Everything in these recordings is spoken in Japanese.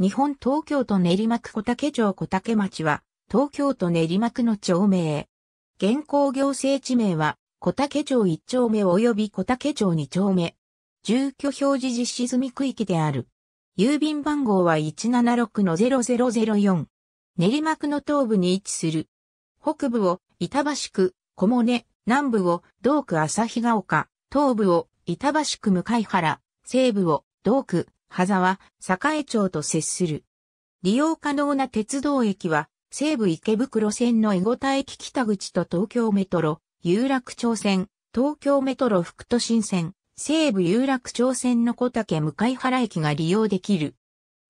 日本東京都練馬区小竹町小竹町は、東京都練馬区の町名。現行行政地名は、小竹町1丁目及び小竹町2丁目。住居表示実施済み区域である。郵便番号は176-0004。練馬区の東部に位置する。北部を板橋区、小根、南部を道区日ヶ丘、東部を板橋区向原、西部を道区羽沢、栄町と接する。利用可能な鉄道駅は、西武池袋線の江古田駅北口と東京メトロ、有楽町線、東京メトロ副都心線、西武有楽町線の小竹向原駅が利用できる。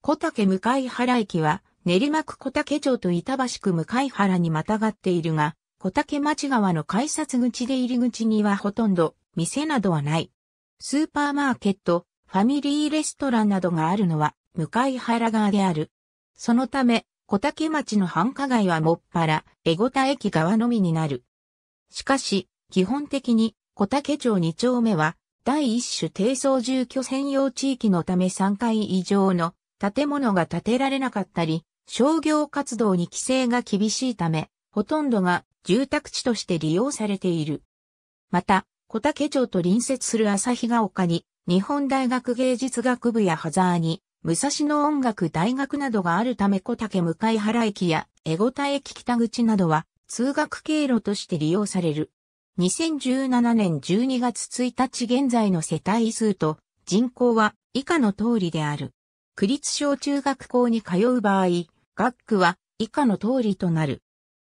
小竹向原駅は、練馬区小竹町と板橋区向原にまたがっているが、小竹町川の改札口で入り口にはほとんど店などはない。スーパーマーケット、ファミリーレストランなどがあるのは、向原側である。そのため、小竹町の繁華街はもっぱら、江古田駅側のみになる。しかし、基本的に、小竹町2丁目は、第一種低層住居専用地域のため3階以上の建物が建てられなかったり、商業活動に規制が厳しいため、ほとんどが住宅地として利用されている。また、小竹町と隣接する旭ヶ丘に日本大学芸術学部やハザーに、武蔵野音楽大学などがあるため小竹向原駅や江古田駅北口などは通学経路として利用される。2017年12月1日現在の世帯数と人口は以下の通りである。区立小中学校に通う場合、学区は以下の通りとなる。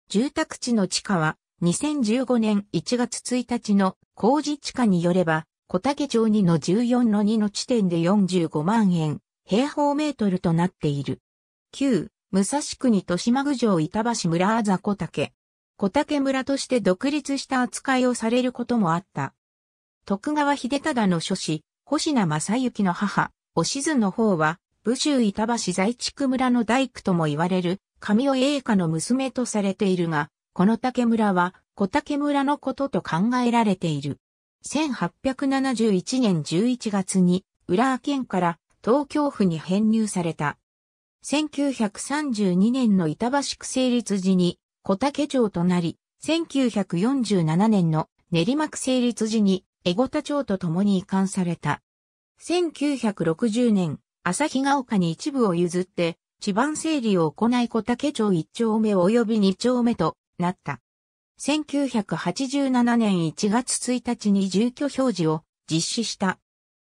住宅地の地価は2015年1月1日の工事地価によれば小竹町2の14の2の地点で45万円、平方メートルとなっている。9、武蔵国豊島郡城板橋村あざ小竹。小竹村として独立した扱いをされることもあった。徳川秀忠の諸子、星名正幸の母、おしずの方は、武州板橋在地区村の大工とも言われる、神尾栄華の娘とされているが、この竹村は小竹村のことと考えられている。1871年11月に浦和県から東京府に編入された。1932年の板橋区成立時に小竹町となり、1947年の練馬区成立時に江古田町と共に移管された。1960年、日が丘に一部を譲って、地盤整理を行い小竹町1丁目及び2丁目となった。1987年1月1日に住居表示を実施した。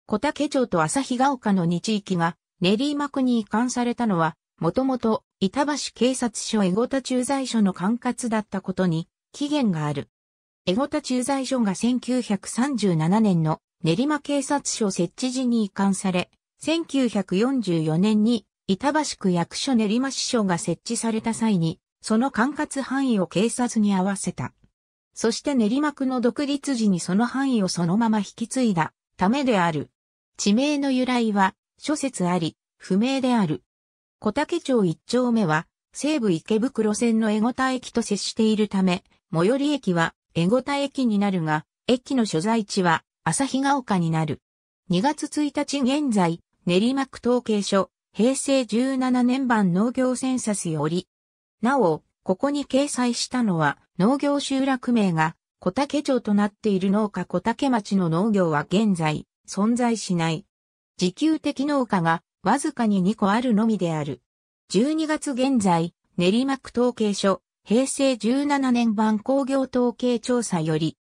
小竹町と日ヶ丘の2地域が練馬区に移管されたのは、もともと板橋警察署江ゴタ駐在所の管轄だったことに起源がある。江ゴタ駐在所が1937年の練馬警察署設置時に移管され、1944年に板橋区役所練馬支所が設置された際にその管轄範囲を警察に合わせた。そして練馬区の独立時にその範囲をそのまま引き継いだためである。地名の由来は諸説あり、不明である。小竹町一丁目は西武池袋線の江古田駅と接しているため、最寄り駅は江古田駅になるが、駅の所在地は日が丘になる。2月1日現在、練馬区統計所、平成17年版農業センサスより、なお、ここに掲載したのは農業集落名が小竹町となっている農家小竹町の農業は現在存在しない。自給的農家がわずかに2個あるのみである。12月現在、練馬区統計所、平成17年版工業統計調査より、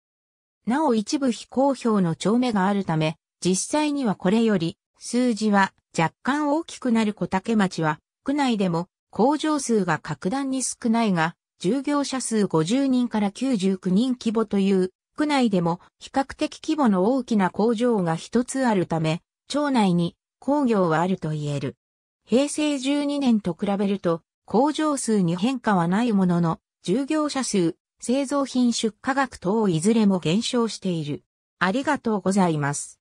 なお一部非公表の帳目があるため、実際にはこれより、数字は若干大きくなる小竹町は、区内でも工場数が格段に少ないが、従業者数50人から99人規模という、区内でも比較的規模の大きな工場が一つあるため、町内に工業はあると言える。平成12年と比べると、工場数に変化はないものの、従業者数、製造品出荷額等いずれも減少している。ありがとうございます。